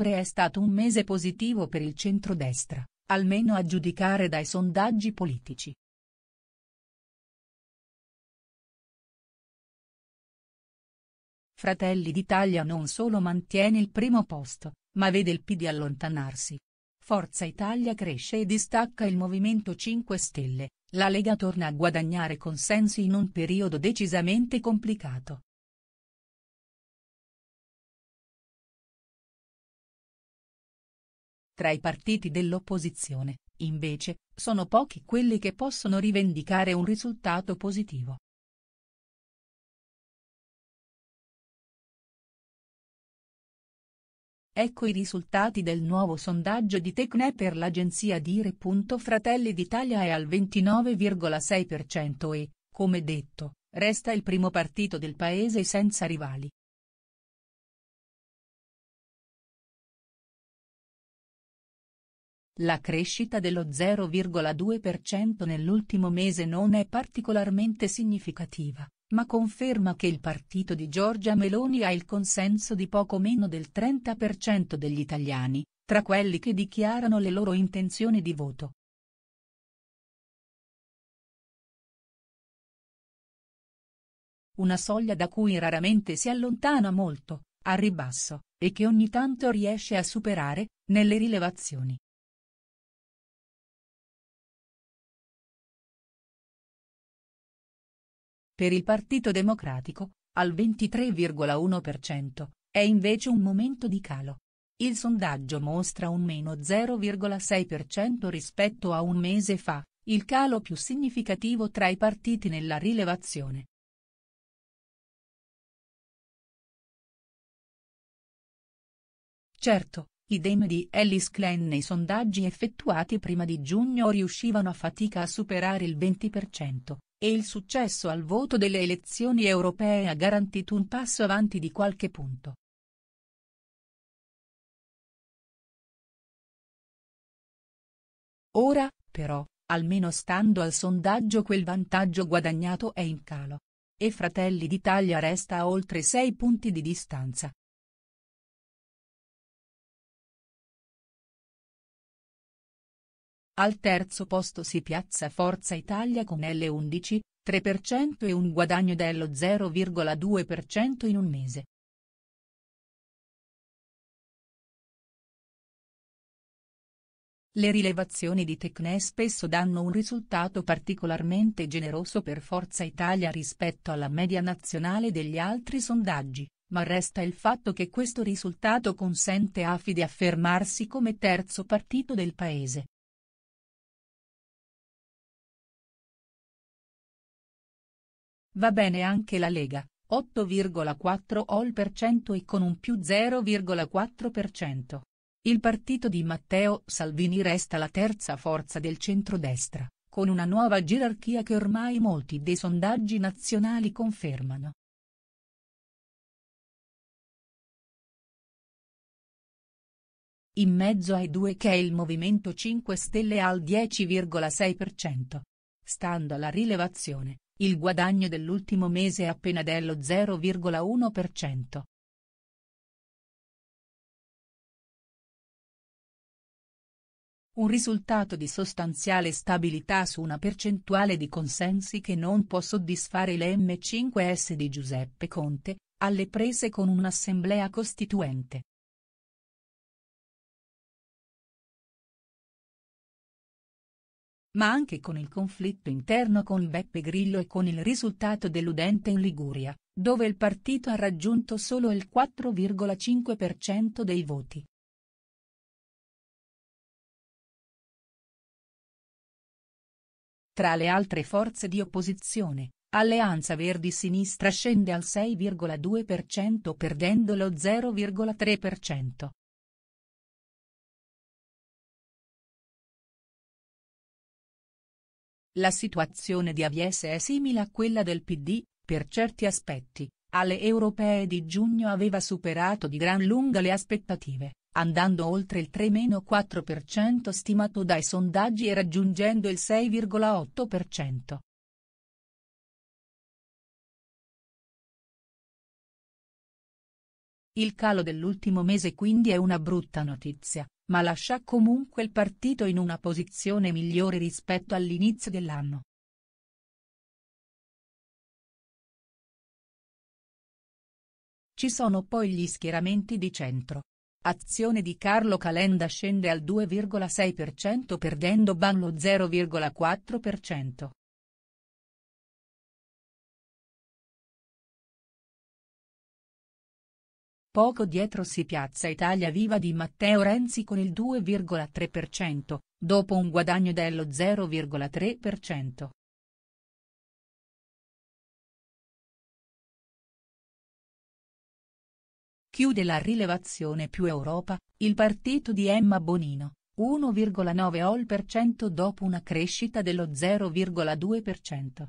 ottobre è stato un mese positivo per il centrodestra, almeno a giudicare dai sondaggi politici. Fratelli d'Italia non solo mantiene il primo posto, ma vede il PD allontanarsi. Forza Italia cresce e distacca il Movimento 5 Stelle, la Lega torna a guadagnare consensi in un periodo decisamente complicato. Tra i partiti dell'opposizione, invece, sono pochi quelli che possono rivendicare un risultato positivo. Ecco i risultati del nuovo sondaggio di Tecne per l'agenzia Dire. Fratelli d'Italia è al 29,6% e, come detto, resta il primo partito del paese senza rivali. La crescita dello 0,2% nell'ultimo mese non è particolarmente significativa, ma conferma che il partito di Giorgia Meloni ha il consenso di poco meno del 30% degli italiani, tra quelli che dichiarano le loro intenzioni di voto. Una soglia da cui raramente si allontana molto, a ribasso, e che ogni tanto riesce a superare, nelle rilevazioni. Per il Partito Democratico, al 23,1%, è invece un momento di calo. Il sondaggio mostra un meno 0,6% rispetto a un mese fa, il calo più significativo tra i partiti nella rilevazione. Certo, i dem di Ellis Klein nei sondaggi effettuati prima di giugno riuscivano a fatica a superare il 20%, e il successo al voto delle elezioni europee ha garantito un passo avanti di qualche punto. Ora, però, almeno stando al sondaggio quel vantaggio guadagnato è in calo. E Fratelli d'Italia resta a oltre 6 punti di distanza, Al terzo posto si piazza Forza Italia con L11, 3% e un guadagno dello 0,2% in un mese. Le rilevazioni di Tecne spesso danno un risultato particolarmente generoso per Forza Italia rispetto alla media nazionale degli altri sondaggi, ma resta il fatto che questo risultato consente a Fide affermarsi come terzo partito del paese. Va bene anche la Lega, 8,4 all% e con un più 0,4%. Il partito di Matteo Salvini resta la terza forza del centrodestra, con una nuova gerarchia che ormai molti dei sondaggi nazionali confermano. In mezzo ai due che è il Movimento 5 Stelle al 10,6%. Stando alla rilevazione, il guadagno dell'ultimo mese è appena dello 0,1%. Un risultato di sostanziale stabilità su una percentuale di consensi che non può soddisfare l'M5S di Giuseppe Conte, alle prese con un'assemblea costituente. ma anche con il conflitto interno con Beppe Grillo e con il risultato deludente in Liguria, dove il partito ha raggiunto solo il 4,5% dei voti. Tra le altre forze di opposizione, Alleanza Verdi-Sinistra scende al 6,2% perdendo lo 0,3%. La situazione di Aviese è simile a quella del PD, per certi aspetti, alle europee di giugno aveva superato di gran lunga le aspettative, andando oltre il 3-4% stimato dai sondaggi e raggiungendo il 6,8%. Il calo dell'ultimo mese quindi è una brutta notizia, ma lascia comunque il partito in una posizione migliore rispetto all'inizio dell'anno. Ci sono poi gli schieramenti di centro. Azione di Carlo Calenda scende al 2,6% perdendo Ban lo 0,4%. Poco dietro si piazza Italia Viva di Matteo Renzi con il 2,3%, dopo un guadagno dello 0,3%. Chiude la rilevazione più Europa, il partito di Emma Bonino, 1,9 all% dopo una crescita dello 0,2%.